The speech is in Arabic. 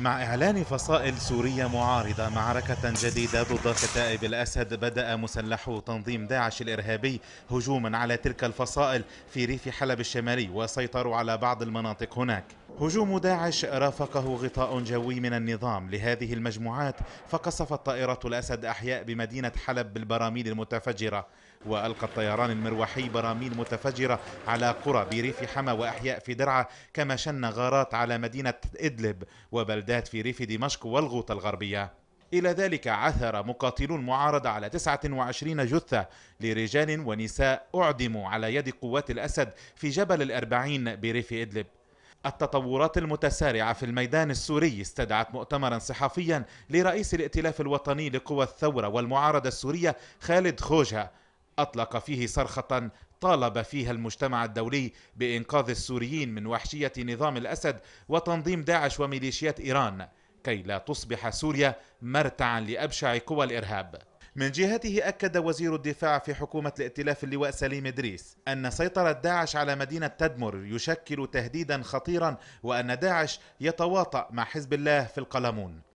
مع إعلان فصائل سورية معارضة معركة جديدة ضد كتائب الأسد بدأ مسلحو تنظيم داعش الإرهابي هجوما على تلك الفصائل في ريف حلب الشمالي وسيطروا على بعض المناطق هناك هجوم داعش رافقه غطاء جوي من النظام لهذه المجموعات فقصفت طائرة الأسد أحياء بمدينة حلب بالبراميل المتفجرة وألقى الطيران المروحي براميل متفجرة على قرى بريف حما وأحياء في درعا كما شن غارات على مدينة إدلب وبلدات في ريف دمشق والغوطة الغربية إلى ذلك عثر مقاتلو المعارضة على 29 جثة لرجال ونساء أعدموا على يد قوات الأسد في جبل الأربعين بريف إدلب التطورات المتسارعة في الميدان السوري استدعت مؤتمرا صحفيا لرئيس الائتلاف الوطني لقوى الثورة والمعارضة السورية خالد خوجة أطلق فيه صرخة طالب فيها المجتمع الدولي بإنقاذ السوريين من وحشية نظام الأسد وتنظيم داعش وميليشيات إيران كي لا تصبح سوريا مرتعا لأبشع قوى الإرهاب من جهته أكد وزير الدفاع في حكومة الائتلاف اللواء سليم إدريس أن سيطرة داعش على مدينة تدمر يشكل تهديدا خطيرا وأن داعش يتواطأ مع حزب الله في القلمون